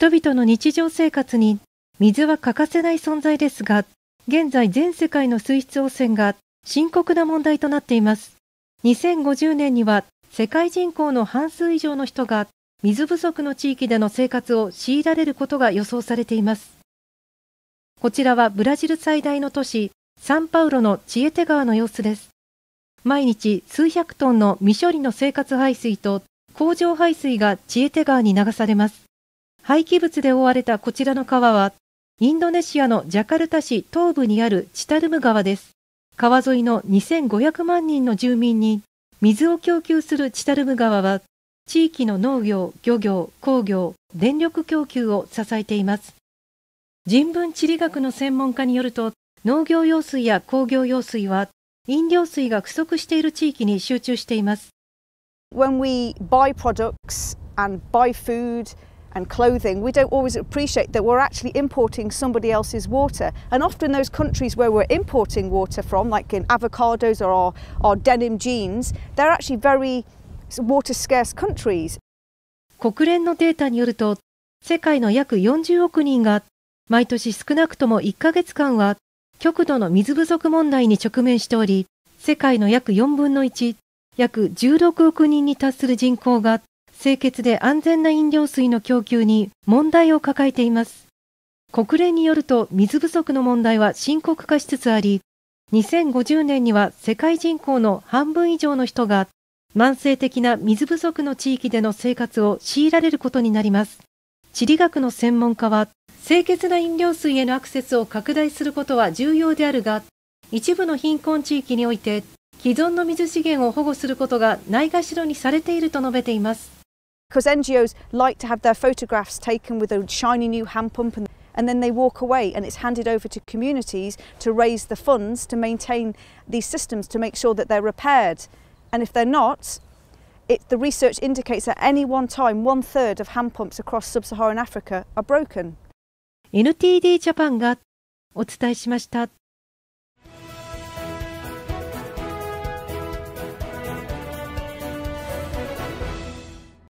人々の日常生活に水は欠かせない存在ですが、現在全世界の水質汚染が深刻な問題となっています。2050年には世界人口の半数以上の人が水不足の地域での生活を強いられることが予想されています。こちらはブラジル最大の都市サンパウロのチエテ川の様子です。毎日数百トンの未処理の生活排水と工場排水がチエテ川に流されます。廃棄物で覆われたこちらの川は、インドネシアのジャカルタ市東部にあるチタルム川です。川沿いの2500万人の住民に水を供給するチタルム川は、地域の農業、漁業、工業、電力供給を支えています。人文地理学の専門家によると、農業用水や工業用水は、飲料水が不足している地域に集中しています。When we buy products and buy food and clothing, we don't always appreciate that we're actually importing somebody else's water. And often those countries where we're importing water from, like in avocados or our, our denim jeans, they're actually very water scarce countries. 国連のデータによると、世界の約40億人が毎年少なくとも1ヶ月間は極度の水不足問題に直面しており、世界の約4分の1、約16億人に達する人口が清潔で安全な飲料水の供給に問題を抱えています。国連によると水不足の問題は深刻化しつつあり、2050年には世界人口の半分以上の人が慢性的な水不足の地域での生活を強いられることになります。地理学の専門家は、清潔な飲料水へのアクセスを拡大することは重要であるが、一部の貧困地域において、既存の水資源を保護することがないがしろにされていると述べています。Because NGOs like to have their photographs taken with a shiny new hand pump and, and then they walk away and it's handed over to communities to raise the funds to maintain these systems to make sure that they're repaired. And if they're not, it, the research indicates at any one time, one third of hand pumps across sub-Saharan Africa are broken. NTD ジャパンがお伝えしました。